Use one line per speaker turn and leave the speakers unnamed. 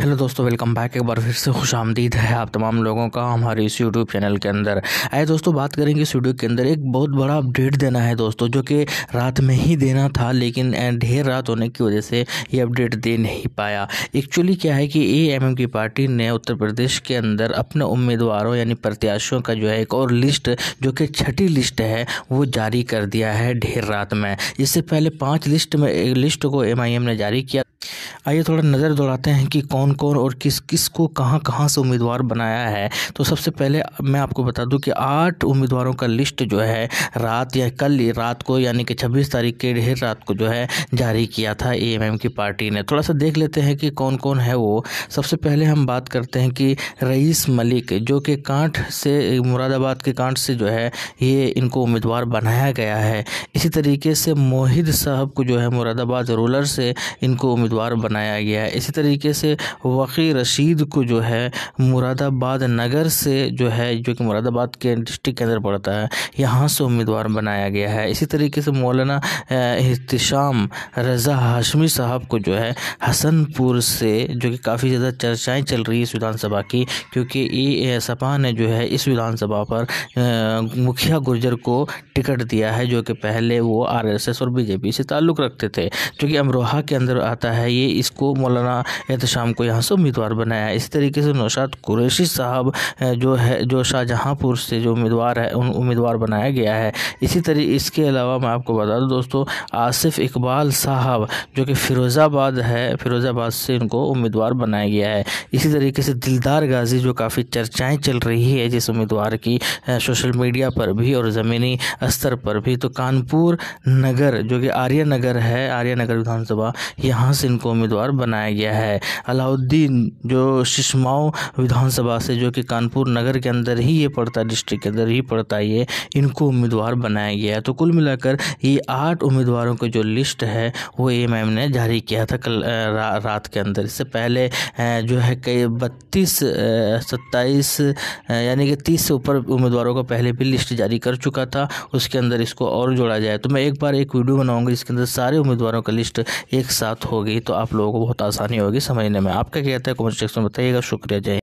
hello दोस्तों welcome back एक बार फिर से खुश आमदीद है आप तमाम लोगों का हमारे इस यूट्यूब चैनल के अंदर आए दोस्तों बात करेंगे इस वीडियो के अंदर एक बहुत बड़ा अपडेट देना है दोस्तों जो कि रात में ही देना था लेकिन ढेर रात होने की वजह से ये अपडेट दे नहीं पाया एक्चुअली क्या है कि ए एम की पार्टी ने उत्तर प्रदेश के अंदर अपने उम्मीदवारों यानी प्रत्याशियों का जो है एक और लिस्ट जो कि छठी लिस्ट है वो जारी कर दिया है ढेर रात में इससे पहले पाँच लिस्ट में लिस्ट को एम ने जारी किया आइए थोड़ा नज़र दौड़ाते हैं कि कौन कौन और किस किस को कहाँ कहाँ से उम्मीदवार बनाया है तो सबसे पहले मैं आपको बता दूं कि आठ उम्मीदवारों का लिस्ट जो है रात या कल रात को यानी कि छब्बीस तारीख के ढेर रात को जो है जारी किया था ए की पार्टी ने थोड़ा सा देख लेते हैं कि कौन कौन है वो सबसे पहले हम बात करते हैं कि रईस मलिक जो कि कांठ से मुरादाबाद के कांठ से जो है ये इनको उम्मीदवार बनाया गया है इसी तरीके से मोहिद साहब को जो है मुरादाबाद रूलर से इनको उम्मीदवार बना बनाया गया है इसी तरीके से वक़ी रशीद को जो है मुरादाबाद नगर से जो है जो कि मुरादाबाद के डिस्ट्रिक्ट के अंदर पड़ता है यहाँ से उम्मीदवार बनाया गया है इसी तरीके से मौलाना अहतशाम रज़ा हाशमी साहब को जो है हसनपुर से जो कि काफ़ी ज़्यादा चर्चाएँ चल रही है इस विधानसभा की क्योंकि ई सपा ने जो है इस विधानसभा पर मुखिया गुर्जर को टिकट दिया है जो कि पहले वो आरएसएस और बीजेपी से ताल्लुक़ रखते थे जो कि अमरोहा के अंदर आता है ये इसको मौलाना एहतशाम को यहाँ से उम्मीदवार बनाया इस तरीके से नौशाद कुरैशी साहब जो है जो शाहजहाँपुर से जो उम्मीदवार है उन उम्मीदवार बनाया गया है इसी तरह इसके अलावा मैं आपको बता दूँ दोस्तों आसिफ इकबाल साहब जो कि फिरोज़ाबाद है फिरोज़ाबाद से इनको उम्मीदवार बनाया गया है इसी तरीके से दिलदार गाजी जो काफ़ी चर्चाएं चल रही है जिस उम्मीदवार की सोशल मीडिया पर भी और ज़मीनी स्तर पर भी तो कानपुर नगर जो कि आर्या नगर है आर्या नगर विधानसभा यहाँ से इनको उम्मीदवार द्वारा बनाया गया है अलाउद्दीन जो शिशमाओ विधानसभा से जो कि कानपुर नगर के अंदर ही ये पड़ता है डिस्ट्रिक्ट के अंदर ही पड़ता है ये इनको उम्मीदवार बनाया गया है तो कुल मिलाकर ये आठ उम्मीदवारों की जो लिस्ट है वो ए ने जारी किया था कल रा, रात के अंदर इससे पहले जो है कई बत्तीस सत्ताईस यानी कि तीस से ऊपर उम्मीदवारों का पहले भी लिस्ट जारी कर चुका था उसके अंदर इसको और जोड़ा जाए तो मैं एक बार एक वीडियो बनाऊंगा जिसके अंदर सारे उम्मीदवारों का लिस्ट एक साथ होगी तो आप लोग लोगों को बहुत आसानी होगी समझने में आपका कहते हैं कमेंट सेक्शन में बताइएगा शुक्रिया जय